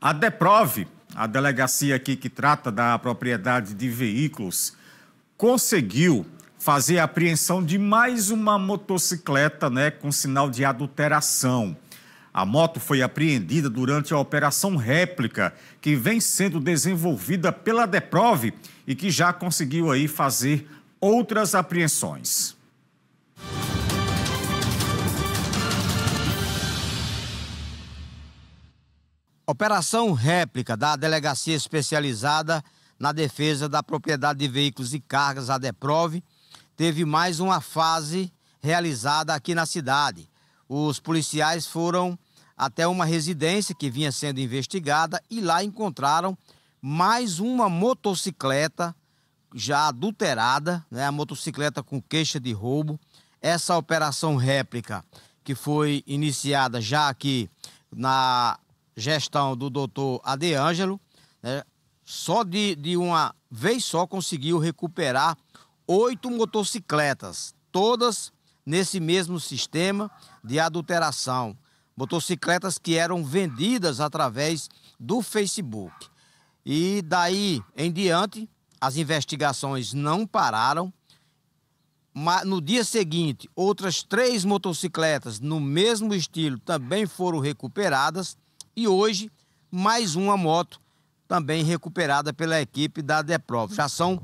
A DEPROVE, a delegacia aqui que trata da propriedade de veículos, conseguiu fazer a apreensão de mais uma motocicleta né, com sinal de adulteração. A moto foi apreendida durante a operação réplica, que vem sendo desenvolvida pela DEPROVE e que já conseguiu aí fazer outras apreensões. Operação réplica da Delegacia Especializada na Defesa da Propriedade de Veículos e Cargas, a DEPROV, teve mais uma fase realizada aqui na cidade. Os policiais foram até uma residência que vinha sendo investigada e lá encontraram mais uma motocicleta já adulterada, né, a motocicleta com queixa de roubo. Essa operação réplica que foi iniciada já aqui na gestão do doutor Adeângelo, né, só de, de uma vez só conseguiu recuperar oito motocicletas, todas nesse mesmo sistema de adulteração. Motocicletas que eram vendidas através do Facebook. E daí em diante, as investigações não pararam. Mas no dia seguinte, outras três motocicletas no mesmo estilo também foram recuperadas. E hoje, mais uma moto também recuperada pela equipe da Deprov. Já são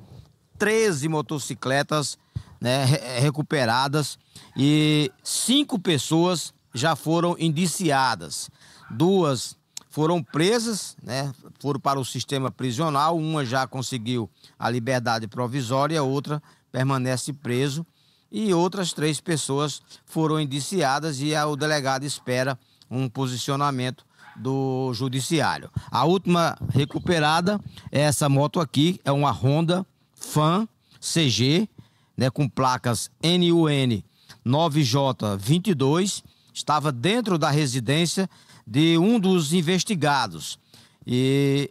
13 motocicletas né, eh, recuperadas e cinco pessoas já foram indiciadas. Duas foram presas, né, foram para o sistema prisional, uma já conseguiu a liberdade provisória, outra permanece preso e outras três pessoas foram indiciadas e o delegado espera um posicionamento do judiciário. A última recuperada é essa moto aqui, é uma Honda Fan CG, né, com placas NUN 9J22, estava dentro da residência de um dos investigados. E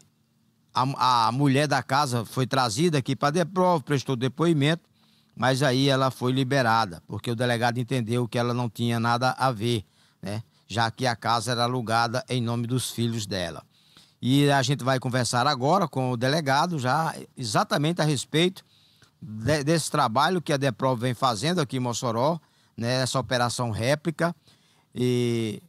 a, a mulher da casa foi trazida aqui para deprova, prestou depoimento, mas aí ela foi liberada, porque o delegado entendeu que ela não tinha nada a ver, né? já que a casa era alugada em nome dos filhos dela. E a gente vai conversar agora com o delegado, já exatamente a respeito de, desse trabalho que a DEPROV vem fazendo aqui em Mossoró, né, essa operação réplica. E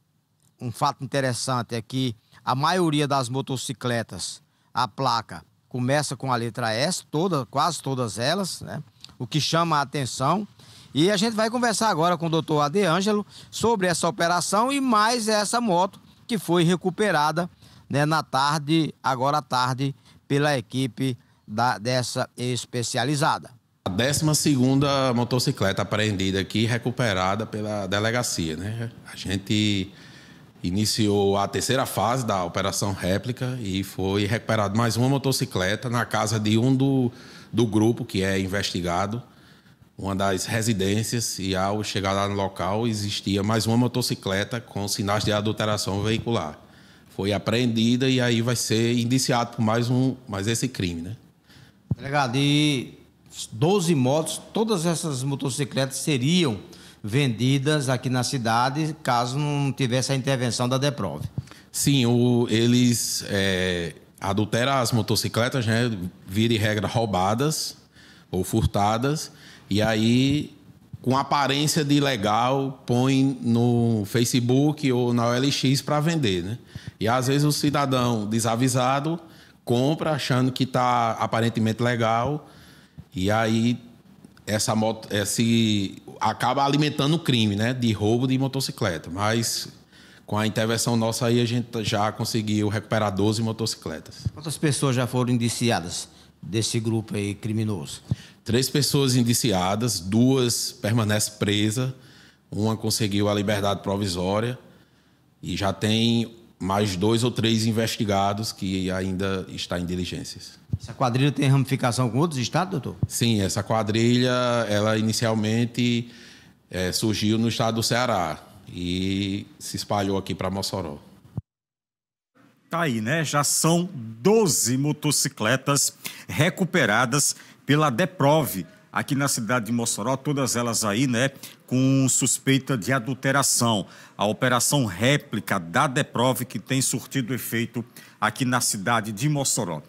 um fato interessante é que a maioria das motocicletas, a placa começa com a letra S, toda, quase todas elas, né? o que chama a atenção e a gente vai conversar agora com o doutor Adeângelo sobre essa operação e mais essa moto que foi recuperada né, na tarde, agora à tarde, pela equipe da, dessa especializada. A 12 motocicleta apreendida aqui, recuperada pela delegacia. Né? A gente iniciou a terceira fase da Operação Réplica e foi recuperado mais uma motocicleta na casa de um do, do grupo que é investigado uma das residências e ao chegar lá no local existia mais uma motocicleta com sinais de adulteração veicular. Foi apreendida e aí vai ser indiciado por mais um, mais esse crime, né? Delegado, e 12 motos, todas essas motocicletas seriam vendidas aqui na cidade caso não tivesse a intervenção da DEPROV. Sim, o, eles é, adulteram as motocicletas, né? Vira e regra roubadas ou furtadas e aí, com aparência de legal, põe no Facebook ou na OLX para vender, né? E às vezes o cidadão desavisado compra achando que está aparentemente legal e aí essa moto, esse acaba alimentando o crime, né, de roubo de motocicleta. Mas com a intervenção nossa aí a gente já conseguiu recuperar 12 motocicletas. Quantas pessoas já foram indiciadas desse grupo aí criminoso? Três pessoas indiciadas, duas permanecem presas, uma conseguiu a liberdade provisória e já tem mais dois ou três investigados que ainda está em diligências. Essa quadrilha tem ramificação com outros estados, doutor? Sim, essa quadrilha, ela inicialmente é, surgiu no estado do Ceará e se espalhou aqui para Mossoró. Tá aí, né? Já são 12 motocicletas recuperadas pela DEPROV aqui na cidade de Mossoró, todas elas aí, né, com suspeita de adulteração. A operação réplica da DEPROV que tem surtido efeito aqui na cidade de Mossoró.